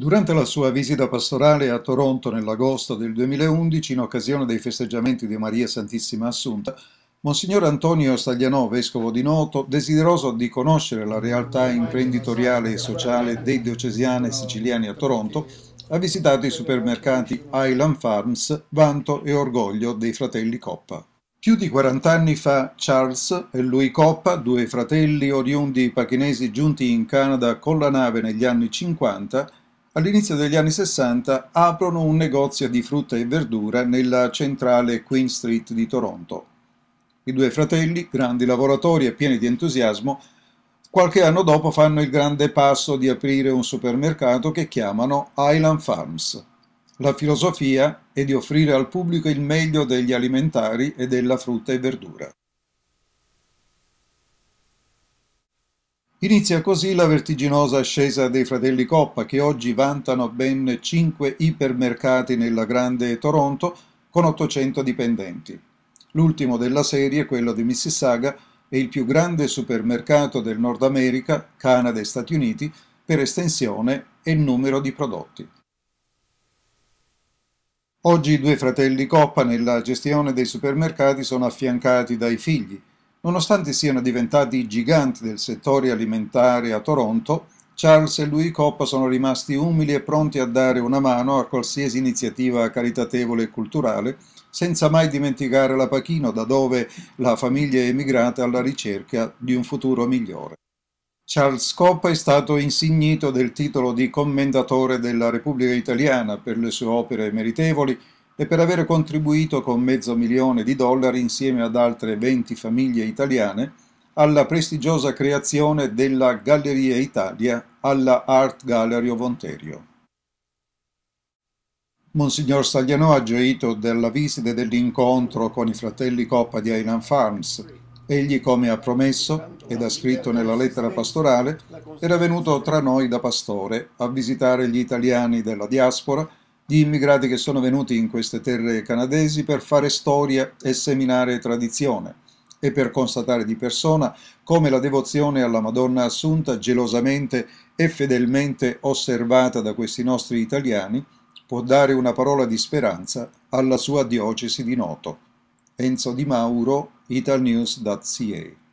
Durante la sua visita pastorale a Toronto nell'agosto del 2011, in occasione dei festeggiamenti di Maria Santissima Assunta, Monsignor Antonio Staglianò, vescovo di Noto, desideroso di conoscere la realtà imprenditoriale e sociale dei diocesiani siciliani a Toronto, ha visitato i supermercati Island Farms, vanto e orgoglio dei fratelli Coppa. Più di 40 anni fa Charles e Louis Coppa, due fratelli oriundi pachinesi giunti in Canada con la nave negli anni 50, All'inizio degli anni 60 aprono un negozio di frutta e verdura nella centrale Queen Street di Toronto. I due fratelli, grandi lavoratori e pieni di entusiasmo, qualche anno dopo fanno il grande passo di aprire un supermercato che chiamano Island Farms. La filosofia è di offrire al pubblico il meglio degli alimentari e della frutta e verdura. Inizia così la vertiginosa ascesa dei fratelli Coppa che oggi vantano ben 5 ipermercati nella grande Toronto con 800 dipendenti. L'ultimo della serie, quello di Mississauga, è il più grande supermercato del Nord America, Canada e Stati Uniti per estensione e numero di prodotti. Oggi i due fratelli Coppa nella gestione dei supermercati sono affiancati dai figli, Nonostante siano diventati giganti del settore alimentare a Toronto, Charles e Louis Coppa sono rimasti umili e pronti a dare una mano a qualsiasi iniziativa caritatevole e culturale, senza mai dimenticare la Pachino, da dove la famiglia è emigrata alla ricerca di un futuro migliore. Charles Coppa è stato insignito del titolo di Commendatore della Repubblica Italiana per le sue opere meritevoli, e per aver contribuito con mezzo milione di dollari insieme ad altre 20 famiglie italiane alla prestigiosa creazione della Galleria Italia alla Art Gallery of Ontario. Monsignor Stagliano ha gioito della visita e dell'incontro con i fratelli Coppa di Island Farms. Egli, come ha promesso ed ha scritto nella lettera pastorale, era venuto tra noi da pastore a visitare gli italiani della diaspora gli immigrati che sono venuti in queste terre canadesi per fare storia e seminare tradizione e per constatare di persona come la devozione alla Madonna Assunta gelosamente e fedelmente osservata da questi nostri italiani può dare una parola di speranza alla sua diocesi di Noto. Enzo Di Mauro, italnews.ca